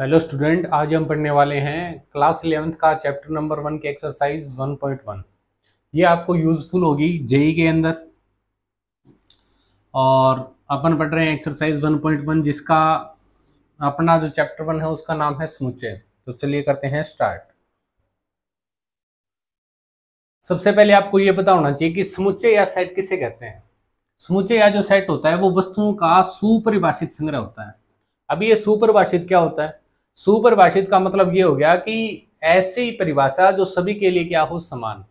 hello student आज हम पढ़ने वाले हैं क्लास इलेवेंथ का चैप्टर नंबर वन के एक्सरसाइज वन पॉइंट वन ये आपको यूजफुल होगी जेई के अंदर और अपन पढ़ रहे हैं एक्सरसाइज वन पॉइंट वन जिसका अपना जो चैप्टर वन है उसका नाम है समुचे तो चलिए करते हैं स्टार्ट सबसे पहले आपको ये पता होना चाहिए कि समुचे या सेट किसे कहते हैं समुचे या जो सेट होता है वो वस्तुओं का सुपरिभाषित संग्रह होता है अभी ये सुपरिभाषित क्या होता है सुपरिभाषित का मतलब ये हो गया कि ऐसी परिभाषा जो सभी के लिए क्या हो समान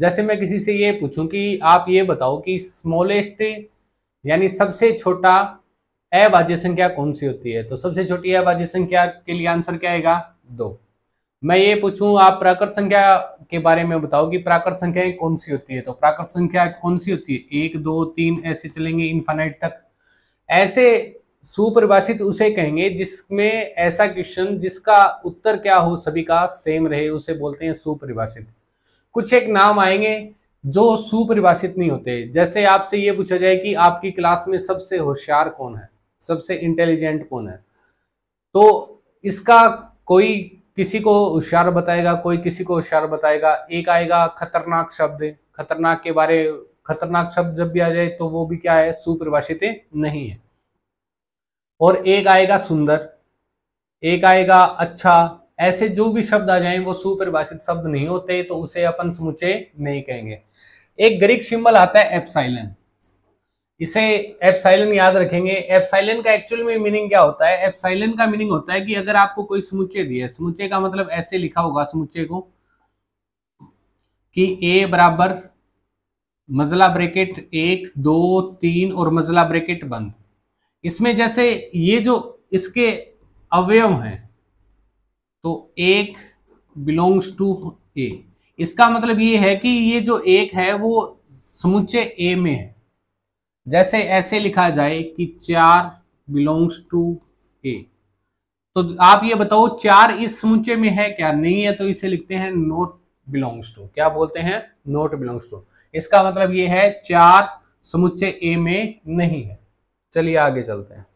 जैसे मैं किसी से ये पूछूं कि आप ये बताओ कि स्मॉलेस्ट यानी सबसे छोटा अभाज्य संख्या कौन सी होती है तो सबसे छोटी अभाज्य संख्या के लिए आंसर क्या आएगा दो मैं ये पूछूं आप प्राकृत संख्या के बारे में बताओ कि प्राकृत संख्याएं कौन सी होती है तो प्राकृत संख्या कौन सी होती है एक दो तीन ऐसे चलेंगे इन्फानाइट तक ऐसे सुपरिभाषित उसे कहेंगे जिसमें ऐसा क्वेश्चन जिसका उत्तर क्या हो सभी का सेम रहे उसे बोलते हैं सुपरिभाषित कुछ एक नाम आएंगे जो सुपरिभाषित नहीं होते जैसे आपसे ये पूछा जाए कि आपकी क्लास में सबसे होशियार कौन है सबसे इंटेलिजेंट कौन है तो इसका कोई किसी को होशियार बताएगा कोई किसी को होशियार बताएगा एक आएगा खतरनाक शब्द खतरनाक के बारे खतरनाक शब्द जब भी आ जाए तो वो भी क्या है सुपरिभाषित नहीं है और एक आएगा सुंदर एक आएगा अच्छा ऐसे जो भी शब्द आ जाएं वो सुपरिभाषित शब्द नहीं होते तो उसे अपन समुचे नहीं कहेंगे एक ग्रीक सिंबल आता है एप्साइलन इसे एप्साइलन याद रखेंगे एप्साइलन का एक्चुअल में मीनिंग क्या होता है एप्साइलन का मीनिंग होता है कि अगर आपको कोई समुचे दिया है समुचे का मतलब ऐसे लिखा होगा समुचे को कि ए बराबर मजला ब्रेकेट एक दो तीन और मजला ब्रेकेट बंद इसमें जैसे ये जो इसके अवयव हैं तो एक बिलोंग्स टू ए इसका मतलब ये है कि ये जो एक है वो समुच्चय ए में है जैसे ऐसे लिखा जाए कि चार बिलोंग्स टू ए तो आप ये बताओ चार इस समुच्चय में है क्या नहीं है तो इसे लिखते हैं नोट बिलोंग्स टू क्या बोलते हैं नोट बिलोंग्स टू इसका मतलब ये है चार समुच्चय ए में नहीं है चलिए आगे चलते हैं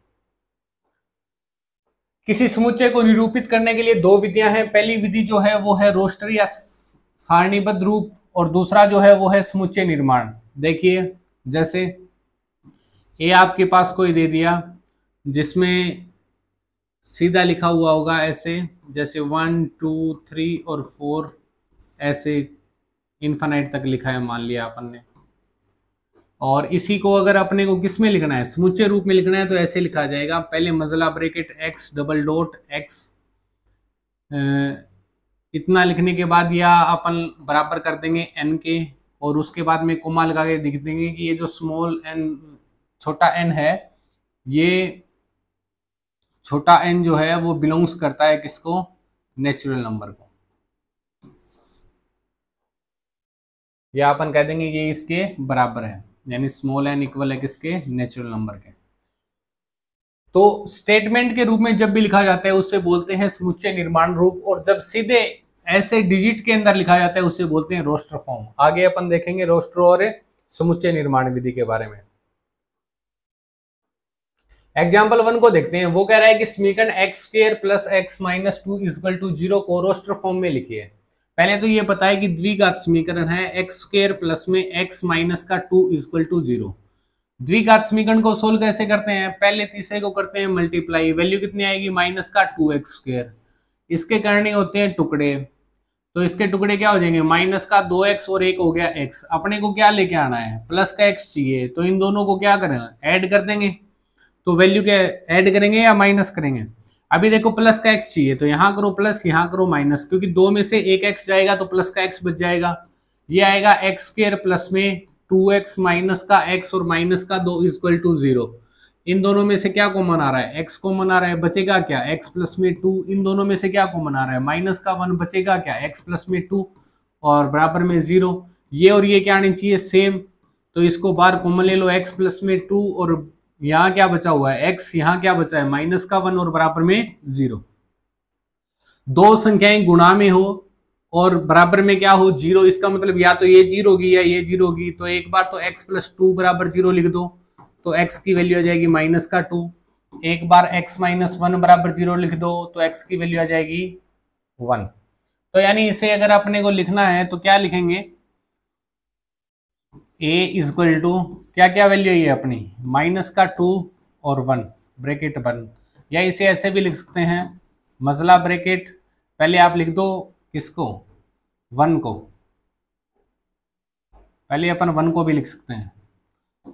किसी समुच्चय को निरूपित करने के लिए दो विधियां हैं पहली विधि जो है वो है रोस्टर या सारणीबद्ध रूप और दूसरा जो है वो है समुच्चय निर्माण देखिए जैसे ये आपके पास कोई दे दिया जिसमें सीधा लिखा हुआ होगा ऐसे जैसे वन टू थ्री और फोर ऐसे इन्फानाइट तक लिखा है मान लिया अपन ने और इसी को अगर अपने को किस में लिखना है समुचे रूप में लिखना है तो ऐसे लिखा जाएगा पहले मजला bracket x double dot x इतना लिखने के बाद या अपन बराबर कर देंगे एन के और उसके बाद में कोमा लगा के दिख देंगे कि ये जो स्मॉल एन छोटा एन है ये छोटा एन जो है वो बिलोंग्स करता है किसको नेचुरल नंबर को या अपन कह देंगे ये इसके बराबर है यानी स्मॉल एन इक्वल है किसके नेचुरल नंबर के तो स्टेटमेंट के रूप में जब भी लिखा जाता है उससे बोलते हैं समुच्चय निर्माण रूप और जब सीधे ऐसे डिजिट के अंदर लिखा जाता है उससे बोलते हैं रोस्टर फॉर्म आगे अपन देखेंगे रोस्टर और समुच्चय निर्माण विधि के बारे में एग्जाम्पल वन को देखते हैं वो कह रहा है कि समीकरण x square plus x minus two equal to zero को रोस्टर फॉर्म में लिखिए पहले तो ये पता है कि द्विघात समीकरण है एक्स स्क्र प्लस में एक्स माइनस का टू इजक्वल टू जीरो द्विघात समीकरण को सोल्व कैसे करते हैं पहले तीसरे को करते हैं मल्टीप्लाई वैल्यू कितनी आएगी माइनस का टू एक्स स्क्र इसके करने होते हैं टुकड़े तो इसके टुकड़े क्या हो जाएंगे माइनस का दो एक्स और एक हो गया एक्स अपने को क्या लेके आना है प्लस का एक्स चाहिए तो इन दोनों को क्या करें ऐड कर देंगे तो वैल्यू क्या ऐड करेंगे या माइनस करेंगे अभी देखो प्लस का एक्स चाहिए तो यहाँ करो प्लस यहाँ करो माइनस क्योंकि दो में से एक एक्स जाएगा तो प्लस का एक्स बच जाएगा ये आएगा एक्स स्क्र प्लस में टू एक्स माइनस का एक्स और माइनस का दो इजक्वल टू जीरो इन दोनों में से क्या कॉमन आ रहा है एक्स कॉमन आ रहा है बचेगा क्या एक्स प्लस में टू इन दोनों में से क्या कॉमन आ रहा है माइनस का वन बचेगा क्या एक्स प्लस में टू और बराबर में जीरो ये और ये क्या आनी चाहिए सेम तो इसको बार कॉमन ले लो एक्स प्लस में टू और यहां क्या बचा हुआ है एक्स यहां क्या बचा है माइनस का वन और बराबर में जीरो दो संख्याएं गुणा में हो और बराबर में क्या हो जीरो इसका मतलब या तो ये जीरो होगी या ये जीरो होगी तो एक बार तो x प्लस टू बराबर जीरो लिख दो तो x की वैल्यू आ जाएगी माइनस का टू एक बार x माइनस वन बराबर जीरो लिख दो तो x की वैल्यू आ जाएगी वन तो यानी इसे अगर अपने को लिखना है तो क्या लिखेंगे ए इज इक्वल टू क्या क्या वैल्यू है ये अपनी माइनस का टू और वन ब्रेकेट वन या इसे ऐसे भी लिख सकते हैं मजला ब्रेकेट पहले आप लिख दो किसको वन को पहले अपन वन को भी लिख सकते हैं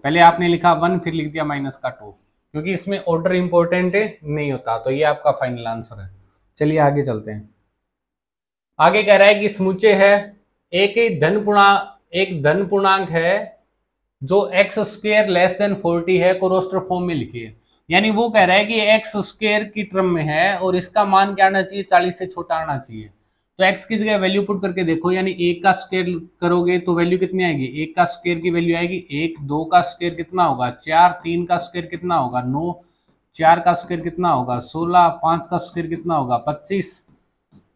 पहले आपने लिखा वन फिर लिख दिया माइनस का टू क्योंकि इसमें ऑर्डर इंपॉर्टेंट नहीं होता तो ये आपका फाइनल आंसर है चलिए आगे चलते हैं आगे कह रहा है कि समुचे है एक ही धन पुणा एक धन पूर्णांक है जो x square less than forty है कोरोस्टर फॉर्म में लिखिए यानी वो कह रहा है कि एक्स स्क्र की ट्रम में है और इसका मान क्या आना चाहिए चालीस से छोटा आना चाहिए तो एक्स की जगह वैल्यू पुट करके देखो यानी एक का स्क्वेयर करोगे तो वैल्यू कितनी आएगी एक का स्क्वेयर की वैल्यू आएगी एक दो का स्क्वेयर कितना होगा चार तीन का स्क्वेयर कितना होगा नौ चार का स्क्वेयर कितना होगा सोलह पांच का स्क्वेयर कितना होगा पच्चीस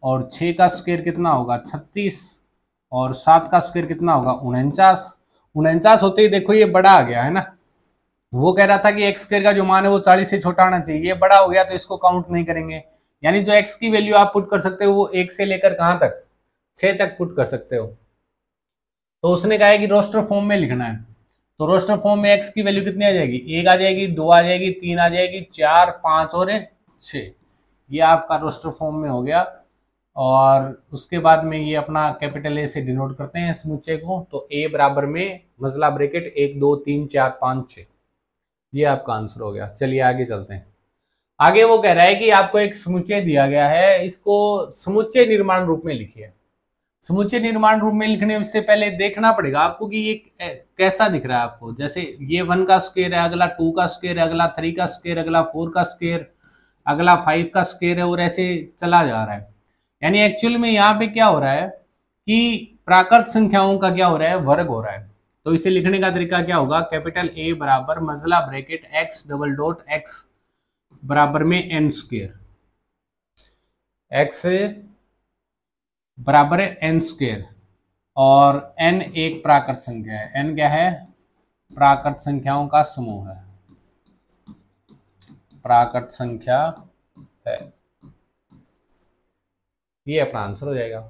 और छः का स्क्वेयर कितना होगा छत्तीस और सात का स्क्वेयर कितना होगा उनचास उनचास होते ही देखो ये बड़ा आ गया है ना वो कह रहा था कि एक्स स्क्र का जो मान है वो चालीस से छोटा आना चाहिए ये बड़ा हो गया तो इसको काउंट नहीं करेंगे यानी जो एक्स की वैल्यू आप पुट कर सकते हो वो एक से लेकर कहां तक छः तक पुट कर सकते हो तो उसने कहा है कि रोस्टर फॉर्म में लिखना है तो रोस्टर फॉर्म में एक्स की वैल्यू कितनी आ जाएगी एक आ जाएगी दो आ जाएगी तीन आ जाएगी चार पांच और छ ये आपका रोस्टर फॉर्म में हो गया और उसके बाद में ये अपना कैपिटल ए से डिनोट करते हैं समुच्चय को तो ए बराबर में मजला ब्रेकेट एक दो तीन चार पाँच छ ये आपका आंसर हो गया चलिए आगे चलते हैं आगे वो कह रहा है कि आपको एक समुच्चय दिया गया है इसको समुच्चय निर्माण रूप में लिखिए समुच्चय निर्माण रूप में लिखने से पहले देखना पड़ेगा आपको कि ये कैसा दिख रहा है आपको जैसे ये वन का स्केयर है अगला टू का स्केयर है अगला थ्री का स्केयर अगला फोर का स्केयर अगला फाइव का स्केयर है और ऐसे चला जा रहा है यानी एक्चुअल में यहाँ पे क्या हो रहा है कि प्राकृत संख्याओं का क्या हो रहा है वर्ग हो रहा है तो इसे लिखने का तरीका क्या होगा कैपिटल ए बराबर मजला bracket x double dot x बराबर में एन स्क्र एक्स बराबर है एन स्क्र और एन एक प्राकृत संख्या है एन क्या है प्राकृत संख्याओं का समूह है प्राकृत संख्या है ये अपना आंसर हो जाएगा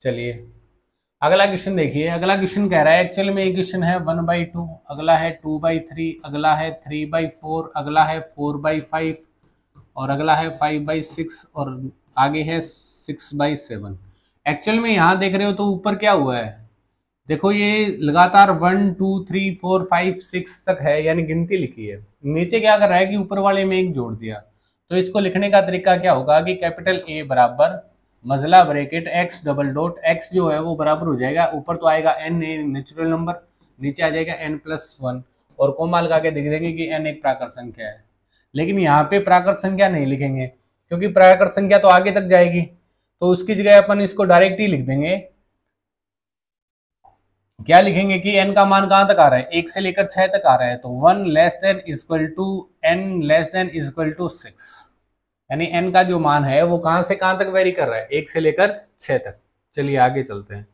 चलिए अगला क्वेश्चन देखिए अगला क्वेश्चन कह रहा है एक्चुअल में ये क्वेश्चन है वन बाई टू अगला है टू बाई थ्री अगला है थ्री बाई फोर अगला है फोर बाई फाइव और अगला है फाइव बाई सिक्स और आगे है सिक्स बाई सेवन एक्चुअल में यहाँ देख रहे हो तो ऊपर क्या हुआ है देखो ये लगातार one two three four five six तक है यानी गिनती लिखी है नीचे क्या कर रहा है कि ऊपर वाले में एक जोड़ दिया तो इसको लिखने का तरीका क्या होगा कि कैपिटल ए बराबर मजला bracket x double dot x जो है वो बराबर हो जाएगा ऊपर तो आएगा एन ए नेचुरल नंबर नीचे आ जाएगा एन प्लस वन और कोमा लगा के देख देंगे कि एन एक प्राकृत संख्या है लेकिन यहाँ पे प्राकृत संख्या नहीं लिखेंगे क्योंकि प्राकृत संख्या तो आगे तक जाएगी तो उसकी जगह अपन इसको डायरेक्ट ही लिख देंगे क्या लिखेंगे कि एन का मान कहां तक आ रहा है एक से लेकर छह तक आ रहा है तो one less than equal to n less than equal to six यानी एन का जो मान है वो कहां से कहां तक वेरी कर रहा है एक से लेकर छह तक चलिए आगे चलते हैं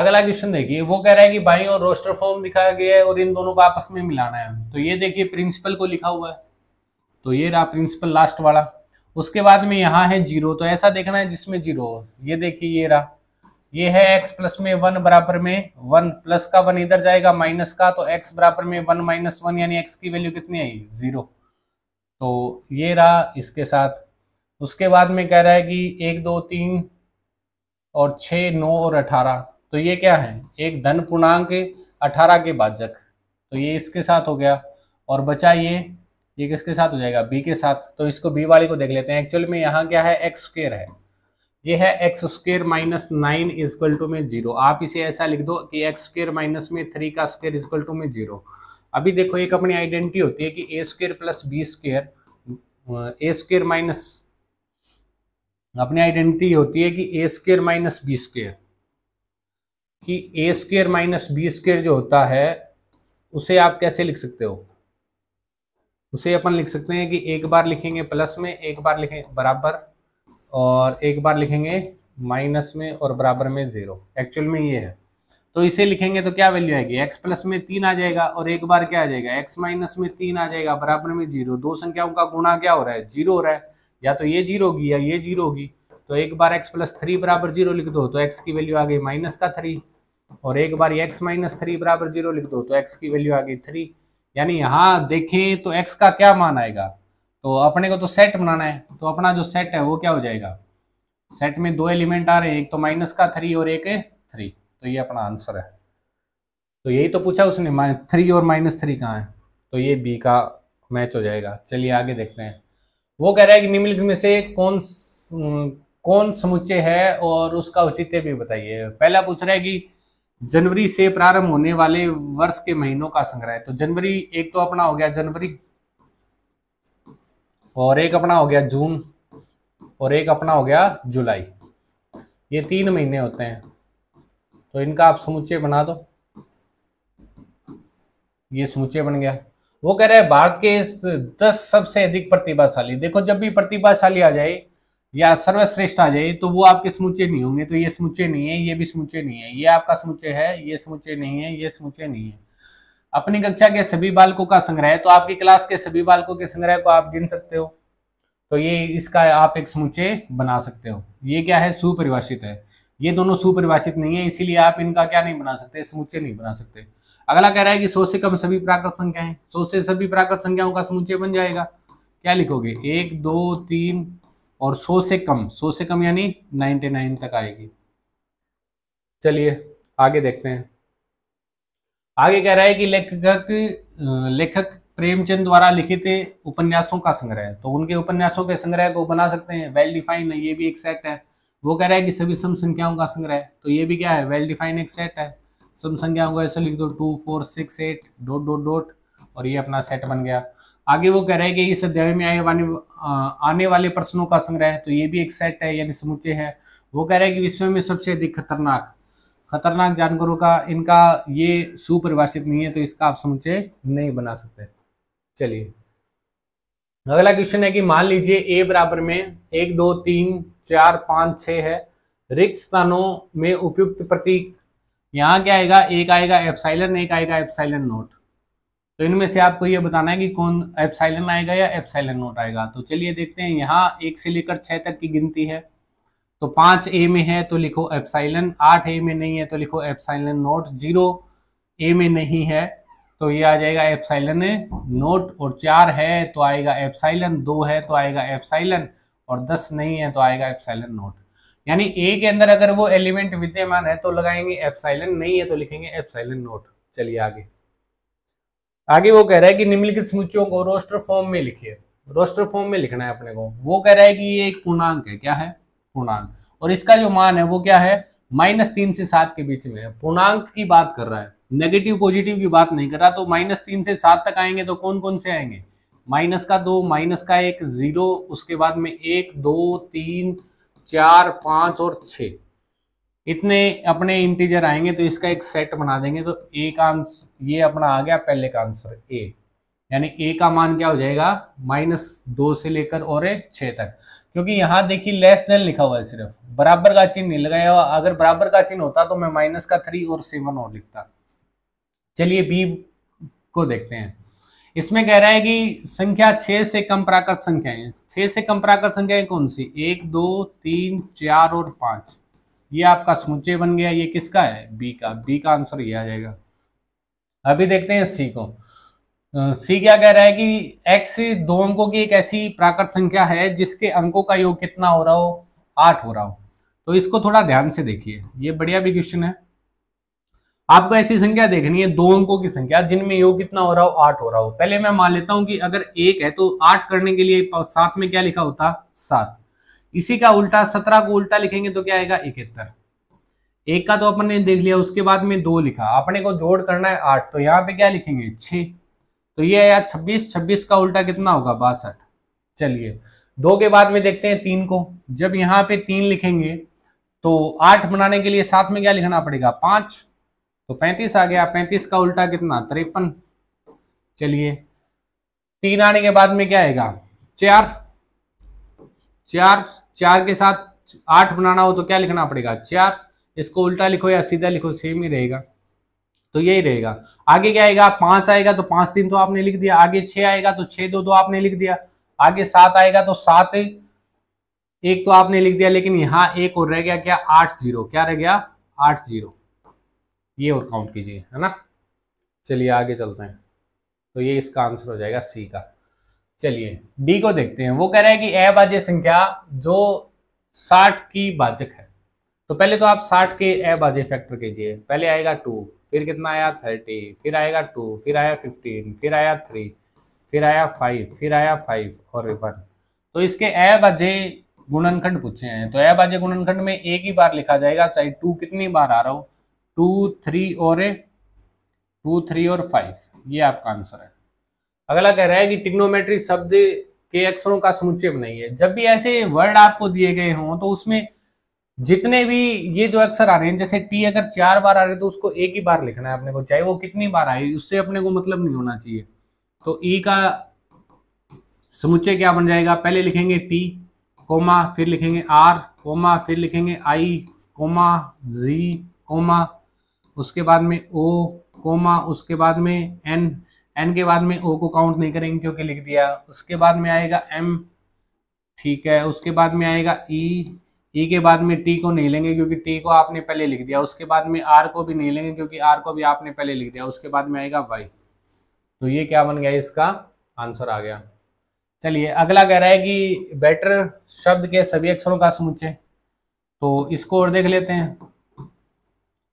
अगला क्वेश्चन देखिए वो कह रहा है कि बाई और रोस्टर फॉर्म दिखाया गया है और इन दोनों को आपस में मिलाना है तो ये देखिए प्रिंसिपल को लिखा हुआ है तो ये रहा प्रिंसिपल लास्ट वाला उसके बाद में यहाँ है जीरो तो ऐसा देखना है जिसमें जीरो हो ये देखिए ये रहा ये है x प्लस में वन बराबर में वन प्लस का वन इधर जाएगा माइनस का तो x बराबर में वन माइनस वन यानी x की वैल्यू कितनी आई जीरो तो ये रहा इसके साथ उसके बाद में कह रहा है कि एक दो तीन और छः नौ और अठारह तो ये क्या है एक धन पूर्णांक अठारह के भाजक तो ये इसके साथ हो गया और बचा ये ये किसके साथ हो जाएगा बी के साथ तो इसको बी वाले को देख लेते हैं एक्चुअल में यहाँ क्या है एक्स स्क्र है ये है x square minus nine equal to में जीरो आप इसे ऐसा लिख दो कि एक्स स्क्र माइनस में थ्री का स्क्वेयर इजक्वल टू में जीरो अभी देखो एक अपनी आइडेंटिटी होती है कि A square plus B square A square minus अपनी आइडेंटिटी होती है कि A square minus B square कि A square minus B square जो होता है उसे आप कैसे लिख सकते हो उसे अपन लिख सकते हैं कि एक बार लिखेंगे प्लस में एक बार लिखेंगे बराबर और एक बार लिखेंगे माइनस में और बराबर में ज़ीरो एक्चुअल में ये है तो इसे लिखेंगे तो क्या वैल्यू आएगी एक्स प्लस में तीन आ जाएगा और एक बार क्या आ जाएगा एक्स माइनस में तीन आ जाएगा बराबर में जीरो दो संख्याओं का गुणा क्या हो रहा है जीरो हो रहा है या तो ये जीरो होगी या ये जीरो होगी तो एक बार एक्स प्लस थ्री बराबर जीरो लिख दो तो एक्स की वैल्यू आ गई माइनस का थ्री और एक बार एक्स माइनस थ्री बराबर जीरो लिख दो तो एक्स की वैल्यू आ गई थ्री यानी यहाँ देखें तो एक्स का क्या मान आएगा तो अपने को तो सेट बनाना है तो अपना जो सेट है वो क्या हो जाएगा सेट में दो एलिमेंट आ रहे हैं एक तो माइनस का थ्री और एक थ्री तो ये अपना आंसर है तो यही तो पूछा उसने थ्री और माइनस थ्री कहाँ है तो ये बी का मैच हो जाएगा चलिए आगे देखते हैं वो कह रहा है कि निम्नलिखित में से कौन कौन समुच्चय है और उसका औचित्य भी बताइए पहला पूछ रहा है कि जनवरी से प्रारंभ होने वाले वर्ष के महीनों का संग्रह तो जनवरी एक तो अपना हो गया जनवरी और एक अपना हो गया जून और एक अपना हो गया जुलाई ये तीन महीने होते हैं तो इनका आप समुच्चय बना दो ये समुच्चय बन गया वो कह रहे हैं भारत के दस सबसे अधिक प्रतिभाशाली देखो जब भी प्रतिभाशाली आ जाए या सर्वश्रेष्ठ आ जाए तो वो आपके समुचे नहीं होंगे तो ये समुचे नहीं है ये भी समुचे नहीं है ये आपका समुचे है ये समुचे नहीं है ये समुचे नहीं है अपनी कक्षा के सभी बालकों का संग्रह तो आपकी क्लास के सभी बालकों के संग्रह को आप गिन सकते हो तो ये इसका आप एक समुचे बना सकते हो ये क्या है सुपरिभाषित है ये दोनों सुपरिभाषित नहीं है इसीलिए आप इनका क्या नहीं बना सकते समुचे नहीं बना सकते अगला कह रहा है कि सौ से कम सभी प्राकृत संख्या है सौ से सभी प्राकृत संख्याओं का समुचे बन जाएगा क्या लिखोगे एक दो तीन और सौ से कम सौ से कम यानी नाइनटी नाइन तक आएगी चलिए आगे देखते हैं आगे कह रहा है कि लेखक लेखक प्रेमचंद द्वारा लिखित उपन्यासों का संग्रह तो उनके उपन्यासों के संग्रह को बना सकते हैं वेल डिफाइंड ये भी एक सेट है वो कह रहा है कि सभी सम संख्याओं का संग्रह तो ये भी क्या है वेल डिफाइंड एक सेट है सम संख्याओं का ऐसे लिख दो two four six eight dot dot dot और ये अपना सेट बन गया आगे वो कह रहे हैं कि इस अध्याय में आए वाने आने वाले प्रश्नों का संग्रह तो ये भी एक सेट है यानी समुचे है वो कह रहे हैं कि विश्व में सबसे अधिक खतरनाक खतरनाक जानवरों का इनका ये सुपरिभाषित नहीं है तो इसका आप समुचे नहीं बना सकते चलिए अगला क्वेश्चन है कि मान लीजिए ए बराबर में एक दो तीन चार पाँच छ है रिक्त स्थानों में उपयुक्त प्रतीक यहाँ क्या आएगा एक आएगा एफसाइलन एक आएगा एफसाइलन नोट तो इनमें से आपको ये बताना है कि कौन एफसाइलन आएगा या एफसाइलन नोट आएगा तो चलिए देखते हैं यहाँ एक से लेकर छः तक की गिनती है तो पांच ए में है तो लिखो एप्साइलन आठ ए में नहीं है तो लिखो एप्साइलन नोट जीरो ए में नहीं है तो ये आ जाएगा एप्साइलन नोट और चार है तो आएगा एप्साइलन दो है तो आएगा एप्साइलन और दस नहीं है तो आएगा एप्साइलन नोट यानी ए के अंदर अगर वो एलिमेंट विद्यमान है तो लगाएंगे एप्साइलन नहीं है तो लिखेंगे एप्साइलन नोट चलिए आगे आगे वो कह रहा है कि निम्नलिखित समुच्चयों को रोस्टर फॉर्म में लिखिए रोस्टर फॉर्म में लिखना है अपने को वो कह रहा है कि ये एक पूर्णांक है क्या है पूर्णांक और इसका जो मान है वो क्या है माइनस तीन से सात के बीच में है पूर्णांक की बात कर रहा है नेगेटिव पॉजिटिव की बात नहीं कर रहा तो माइनस तीन से सात तक आएंगे तो कौन कौन से आएंगे माइनस का दो माइनस का एक जीरो उसके बाद में एक दो तीन चार पांच और छ इतने अपने इंटीजर आएंगे तो इसका एक सेट बना देंगे तो एक आंसर ये अपना आ गया पहले का आंसर ए यानी ए का मान क्या हो जाएगा माइनस दो से लेकर और छः तक क्योंकि यहाँ देखिए लेस देन लिखा हुआ है सिर्फ बराबर का चिन्ह नहीं लगाया हुआ अगर बराबर का चिन्ह होता तो मैं माइनस का थ्री और सेवन और लिखता चलिए बी को देखते हैं इसमें कह रहा है कि संख्या छः से कम प्राकृत संख्याएं छः से कम प्राकृत संख्याएं कौन सी एक दो तीन चार और पाँच ये आपका समुचे बन गया ये किसका है बी का बी का आंसर ये आ जाएगा अभी देखते हैं सी को सी क्या कह रहा है कि एक्स दो अंकों की एक ऐसी प्राकृत संख्या है जिसके अंकों का योग कितना हो रहा हो आठ हो रहा हो तो इसको थोड़ा ध्यान से देखिए ये बढ़िया भी क्वेश्चन है आपको ऐसी संख्या देखनी है दो अंकों की संख्या जिनमें योग कितना हो रहा हो आठ हो रहा हो पहले मैं मान लेता हूं कि अगर एक है तो आठ करने के लिए सात में क्या लिखा होता सात इसी का उल्टा सत्रह को उल्टा लिखेंगे तो क्या आएगा इकहत्तर एक का तो अपन ने देख लिया उसके बाद में दो लिखा अपने को जोड़ करना है आठ तो यहाँ पे क्या लिखेंगे छह तो ये आया छब्बीस छब्बीस का उल्टा कितना होगा बासठ चलिए दो के बाद में देखते हैं तीन को जब यहाँ पे तीन लिखेंगे तो आठ बनाने के लिए साथ में क्या लिखना पड़ेगा पांच तो पैंतीस आ गया पैंतीस का उल्टा कितना त्रेपन चलिए तीन आने के बाद में क्या आएगा चार चार चार के साथ आठ बनाना हो तो क्या लिखना पड़ेगा चार इसको उल्टा लिखो या सीधा लिखो सेम ही रहेगा तो यही रहेगा आगे क्या आएगा पांच आएगा तो पांच तीन तो आपने लिख दिया आगे छह आएगा तो छह दो दो आपने लिख दिया आगे सात आएगा तो सात एक तो आपने लिख दिया लेकिन यहाँ एक और रह गया क्या आठ जीरो क्या रह गया आठ जीरो ये और काउंट कीजिए है ना चलिए आगे चलते हैं तो ये इसका आंसर हो जाएगा सी का चलिए बी को देखते हैं वो कह रहा है कि ए बाज्य संख्या जो साठ की बाजक है तो पहले तो आप साठ के ए बाजे फैक्टर कीजिए पहले आएगा टू फिर कितना आया थर्टी फिर आएगा टू फिर आया फिफ्टीन फिर आया थ्री फिर आया फाइव फिर आया फाइव और वन तो इसके अबाजे गुणनखंड पूछे हैं तो अबाजे गुणनखंड में एक ही बार लिखा जाएगा चाहे टू कितनी बार आ रहा हो टू थ्री और टू थ्री और फाइव ये आपका आंसर है अगला कह रहा है कि टिग्नोमेट्री शब्द के अक्षरों का समुच्चय बनाइए जब भी ऐसे वर्ड आपको दिए गए हों तो उसमें जितने भी ये जो अक्सर आ रहे हैं जैसे टी अगर चार बार आ रहे तो उसको एक ही बार लिखना है अपने को चाहे वो कितनी बार आए उससे अपने को मतलब नहीं होना चाहिए तो ई e का समुच्चय क्या बन जाएगा पहले लिखेंगे टी कोमा फिर लिखेंगे आर कोमा फिर लिखेंगे आई कोमा जी कोमा उसके बाद में ओ कोमा उसके बाद में एन एन के बाद में ओ को काउंट नहीं करेंगे क्योंकि लिख दिया उसके बाद में आएगा एम ठीक है उसके बाद में आएगा ई e, ई e के बाद में टी को नहीं लेंगे क्योंकि टी को आपने पहले लिख दिया उसके बाद में आर को भी नहीं लेंगे क्योंकि आर को भी आपने पहले लिख दिया उसके बाद में आएगा वाई तो ये क्या बन गया इसका आंसर आ गया चलिए अगला कह रहा है कि बेटर शब्द के सभी अक्षरों का समुचे तो इसको और देख लेते हैं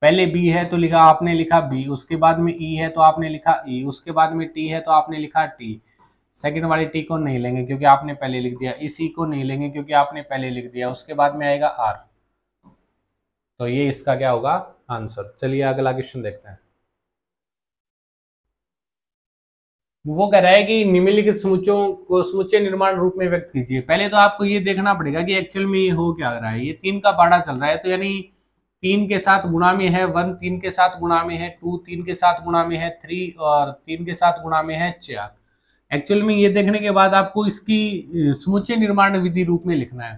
पहले बी है तो लिखा आपने लिखा बी उसके बाद में ई e है तो आपने लिखा ई e, उसके बाद में टी है तो आपने लिखा टी सेकंड वाले टी को नहीं लेंगे क्योंकि आपने पहले लिख दिया इसी को नहीं लेंगे क्योंकि आपने पहले लिख दिया उसके बाद में आएगा आर तो ये इसका क्या होगा आंसर चलिए अगला क्वेश्चन देखते हैं वो कह रहा है कि निम्नलिखित समुचों को समुचे निर्माण रूप में व्यक्त कीजिए पहले तो आपको ये देखना पड़ेगा कि एक्चुअल में ये हो क्या रहा है ये तीन का पाड़ा चल रहा है तो यानी तीन के साथ गुणा में है वन तीन के साथ गुणा में है टू तीन के साथ गुणा में है थ्री और तीन के साथ गुणा में है चार एक्चुअल में ये देखने के बाद आपको इसकी समुचे निर्माण विधि रूप में लिखना है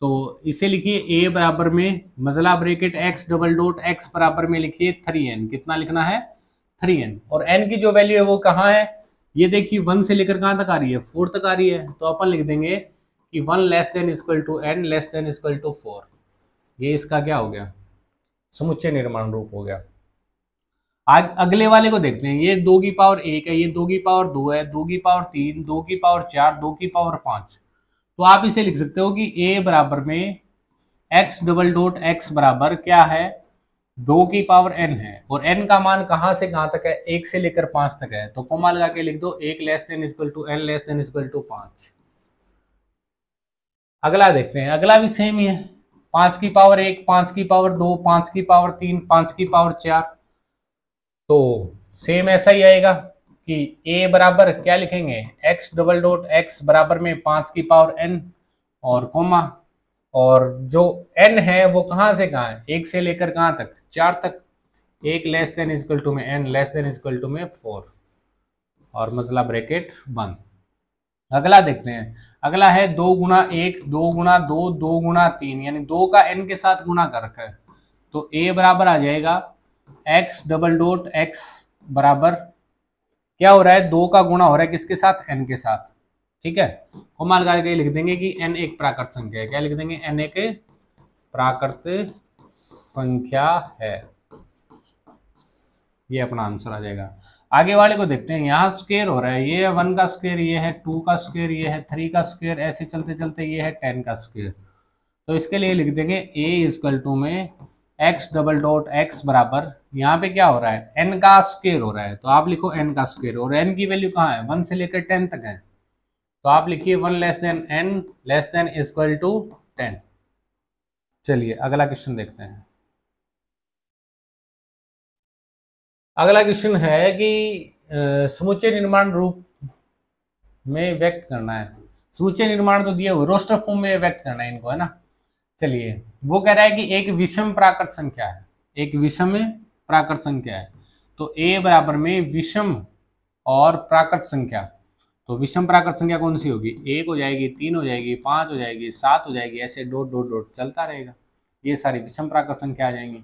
तो इसे लिखिए ए बराबर में मजला bracket x double dot x बराबर में लिखिए थ्री एन कितना लिखना है थ्री एन और एन की जो वैल्यू है वो कहाँ है ये देखिए वन से लेकर कहाँ तक आ रही है फोर तक आ रही है तो अपन लिख देंगे कि one less than equal to n less than equal to four ये इसका क्या हो गया समुच्चय निर्माण रूप हो गया अगले वाले को देखते हैं ये दो की पावर एक है ये दो की पावर दो है दो की पावर तीन दो की पावर चार दो की पावर पांच तो आप इसे लिख सकते हो कि a बराबर में x डबल डोट x बराबर क्या है दो की पावर n है और n का मान कहां से कहां तक है एक से लेकर पांच तक है तो कोमा लगा के लिख दो एक less than equal to n less than equal to पांच अगला देखते हैं अगला भी सेम ही है पांच की पावर एक पांच की पावर दो पांच की पावर तीन पांच की पावर चार तो सेम ऐसा ही आएगा कि a बराबर क्या लिखेंगे x डबल डॉट x बराबर में पांच की पावर n और कोमा और जो n है वो कहाँ से कहा है एक से लेकर कहाँ तक चार तक एक लेस देन इजकल टू में n less than equal to में फोर और मसला ब्रैकेट वन अगला देखते हैं अगला है दो गुना एक दो गुना दो दो गुना तीन यानी दो का एन के साथ गुना कर रखा है तो ए बराबर आ जाएगा एक्स डबल डोट एक्स बराबर क्या हो रहा है दो का गुणा हो रहा है किसके साथ एन के साथ ठीक है कोमा लगा के लिख देंगे कि n एक प्राकृत संख्या है क्या लिख देंगे n एक प्राकृत संख्या है ये अपना आंसर आ जाएगा आगे वाले को देखते हैं यहाँ स्केयर हो रहा है ये वन का स्केयर ये है टू का स्केयर ये है थ्री का स्केयर ऐसे चलते चलते ये है टेन का स्केयर तो इसके लिए लिख देंगे ए इजकल टू में एक्स डबल डॉट एक्स बराबर यहाँ पे क्या हो रहा है एन का स्केयर हो रहा है तो आप लिखो एन का स्केयर और एन की वैल्यू कहाँ है वन से लेकर टेन तक है तो आप लिखिए one less than n less than equal to ten चलिए अगला क्वेश्चन देखते हैं अगला क्वेश्चन है कि समुचे निर्माण रूप में व्यक्त करना है समुचे निर्माण तो दिया हुए रोस्टर फॉर्म में व्यक्त करना है इनको है ना चलिए वो कह रहा है कि एक विषम प्राकृत संख्या है एक विषम प्राकृत संख्या है तो ए बराबर में विषम और प्राकृत संख्या तो विषम प्राकृत संख्या कौन सी होगी एक हो जाएगी तीन हो जाएगी पांच हो जाएगी सात हो जाएगी ऐसे डोट डोट डोट चलता रहेगा ये सारी विषम प्राकृत संख्या आ जाएंगी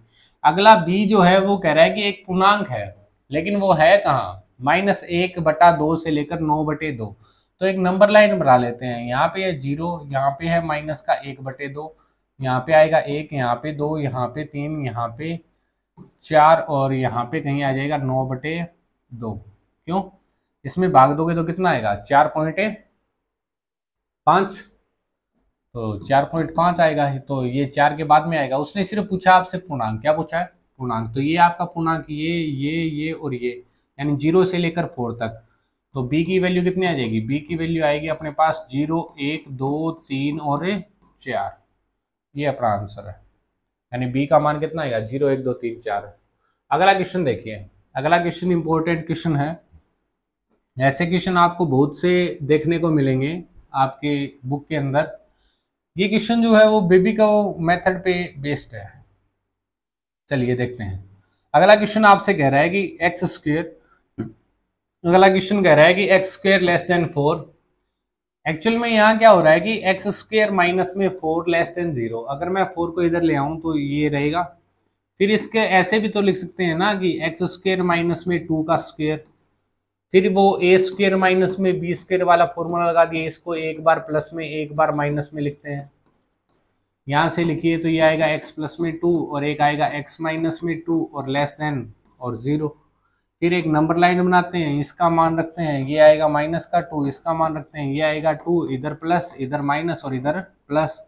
अगला बी जो है वो कह रहा है कि एक पूर्णांक है लेकिन वो है कहाँ माइनस एक बटा दो से लेकर नौ बटे दो तो एक नंबर लाइन बना लेते हैं यहाँ पे है जीरो यहाँ पे है माइनस का एक बटे दो यहाँ पे आएगा एक यहाँ पे दो यहाँ पे तीन यहाँ पे चार और यहाँ पे कहीं आ जाएगा नौ बटे दो क्यों इसमें भाग दोगे तो कितना आएगा चार पॉइंट पांच तो चार पॉइंट पांच आएगा तो ये चार के बाद में आएगा उसने सिर्फ पूछा आपसे पूर्णांक क्या पूछा है पूर्णांक तो ये आपका पूर्णांक ये ये ये और ये यानी जीरो से लेकर फोर तक तो बी की वैल्यू कितनी आ जाएगी बी की वैल्यू आएगी अपने पास जीरो एक दो तीन और चार ये अपना आंसर है यानी बी का मान कितना आएगा जीरो एक दो तीन चार अगला क्वेश्चन देखिए अगला क्वेश्चन इंपॉर्टेंट क्वेश्चन है ऐसे क्वेश्चन आपको बहुत से देखने को मिलेंगे आपके बुक के अंदर ये क्वेश्चन जो है वो बेबी का मेथड पे बेस्ड है चलिए देखते हैं अगला क्वेश्चन आपसे कह रहा है कि एक्स स्क्र अगला क्वेश्चन कह रहा है कि x square less than four actual में यहाँ क्या हो रहा है कि एक्स स्क्र माइनस में फोर लेस देन जीरो अगर मैं फोर को इधर ले आऊँ तो ये रहेगा फिर इसके ऐसे भी तो लिख सकते हैं ना कि एक्स स्क्र माइनस में टू का स्क्वेयर फिर वो ए स्क्र माइनस में बी स्क्र वाला फॉर्मूला लगा दिए इसको एक बार प्लस में एक बार माइनस में लिखते हैं यहाँ से लिखिए तो ये आएगा एक्स प्लस में टू और एक आएगा एक्स माइनस में टू और लेस देन और ज़ीरो फिर एक नंबर लाइन बनाते हैं इसका मान रखते हैं ये आएगा माइनस का टू इसका मान रखते हैं ये आएगा टू इधर प्लस इधर माइनस और इधर प्लस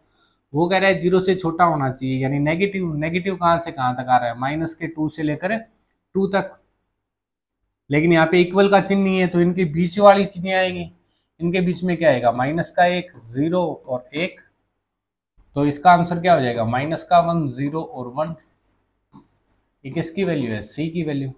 वो कह रहा है जीरो से छोटा होना चाहिए यानी नेगेटिव नेगेटिव कहाँ से कहाँ तक आ रहा है माइनस के टू से लेकर टू तक लेकिन यहाँ पे इक्वल का चिन्ह नहीं है तो इनके बीच वाली चिन्ह आएगी इनके बीच में क्या आएगा माइनस का एक जीरो और एक तो इसका आंसर क्या हो जाएगा माइनस का वन जीरो और वन एक किसकी वैल्यू है सी की वैल्यू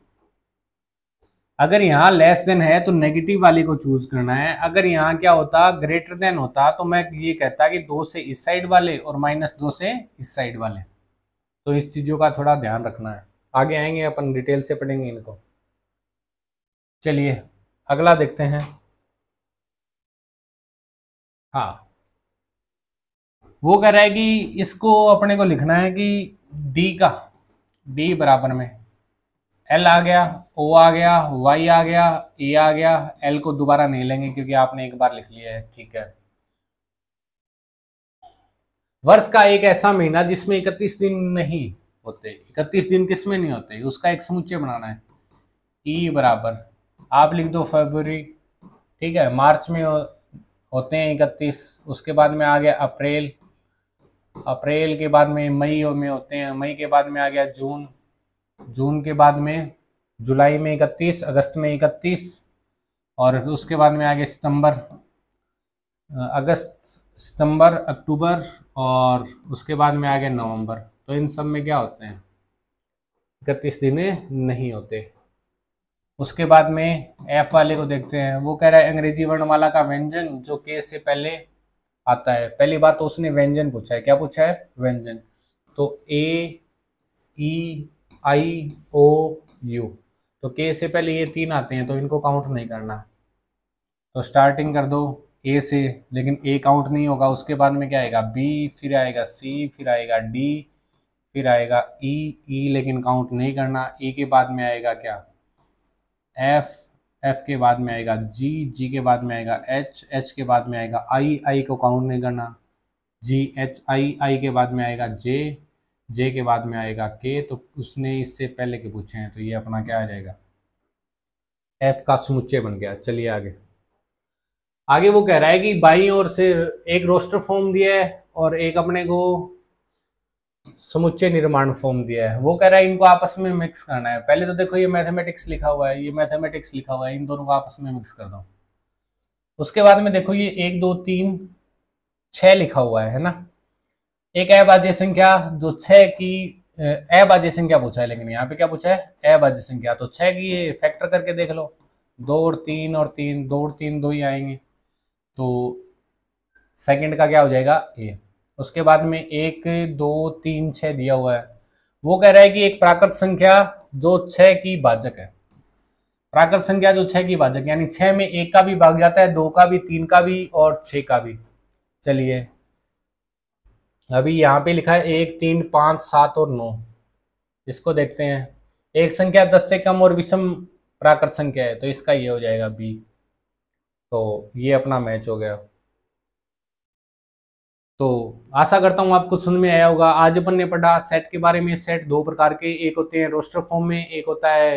अगर यहाँ लेस देन है तो नेगेटिव वाले को चूज करना है अगर यहाँ क्या होता ग्रेटर देन होता तो मैं ये कहता कि दो से इस साइड वाले और माइनस दो से इस साइड वाले तो इस चीज़ों का थोड़ा ध्यान रखना है आगे आएंगे अपन डिटेल से पढ़ेंगे इनको चलिए अगला देखते हैं हाँ वो कह रहा है कि इसको अपने को लिखना है कि डी का डी बराबर में एल आ गया ओ आ गया वाई आ गया ए आ गया एल को दोबारा नहीं लेंगे क्योंकि आपने एक बार लिख लिया है ठीक है वर्ष का एक ऐसा महीना जिसमें इकतीस दिन नहीं होते इकतीस दिन किसमें नहीं होते उसका एक समुच्चय बनाना है ई e बराबर आप लिख दो फरवरी ठीक है मार्च में हो, होते हैं इकतीस उसके बाद में आ गया अप्रैल अप्रैल के बाद में मई में होते हैं मई के बाद में आ गया जून जून के बाद में जुलाई में इकतीस अगस्त में इकतीस और उसके बाद में आगे सितंबर अगस्त सितंबर अक्टूबर और उसके बाद में आगे नवंबर तो इन सब में क्या होते हैं इकतीस दिन नहीं होते उसके बाद में एफ वाले को देखते हैं वो कह रहा है अंग्रेजी वर्णमाला का व्यंजन जो के से पहले आता है पहली बात तो उसने व्यंजन पूछा है क्या पूछा है व्यंजन तो ए ई e, आई ओ यू तो के से पहले ये तीन आते हैं तो इनको काउंट नहीं करना तो स्टार्टिंग कर दो ए से लेकिन ए काउंट नहीं होगा उसके बाद में क्या आएगा बी फिर आएगा सी फिर आएगा डी फिर आएगा ई e, ई e, लेकिन काउंट नहीं करना ई e के बाद में आएगा क्या एफ एफ के बाद में आएगा जी जी के बाद में आएगा एच एच के बाद में आएगा आई आई को काउंट नहीं करना जी एच आई आई के बाद में आएगा जे जे के बाद में आएगा के तो उसने इससे पहले के पूछे हैं तो ये अपना क्या आ जाएगा एफ का समुच्चय बन गया चलिए आगे आगे वो कह रहा है कि बाई और से एक रोस्टर फॉर्म दिया है और एक अपने को समुच्चय निर्माण फॉर्म दिया है वो कह रहा है इनको आपस में मिक्स करना है पहले तो देखो ये मैथमेटिक्स लिखा हुआ है ये मैथमेटिक्स लिखा हुआ है इन दोनों को आपस में मिक्स कर दो उसके बाद में देखो ये एक दो तीन छः लिखा हुआ है ना एक अभाज्य संख्या जो छह की अभाज्य संख्या पूछा है लेकिन यहाँ पे क्या पूछा है अभाज्य संख्या तो छह की फैक्टर करके देख लो दो और तीन और तीन दो और तीन दो ही आएंगे तो सेकंड का क्या हो जाएगा ए उसके बाद में एक दो तीन छ दिया हुआ है वो कह रहा है कि एक प्राकृत संख्या जो छह की भाजक है प्राकृत संख्या जो छ की भाजक यानी छह में एक का भी भाग जाता है दो का भी तीन का भी और छ का भी चलिए अभी यहाँ पे लिखा है एक तीन पाँच सात और नौ इसको देखते हैं एक संख्या दस से कम और विषम प्राकृत संख्या है तो इसका ये हो जाएगा बी तो ये अपना मैच हो गया तो आशा करता हूँ आपको सुन में आया होगा आज अपन ने पढ़ा सेट के बारे में सेट दो प्रकार के एक होते हैं रोस्टर फॉर्म में एक होता है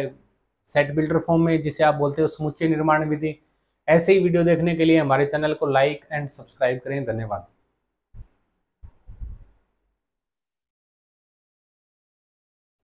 सेट बिल्डर फॉर्म में जिसे आप बोलते हो समुच्चय निर्माण विधि ऐसे ही वीडियो देखने के लिए हमारे चैनल को लाइक एंड सब्सक्राइब करें धन्यवाद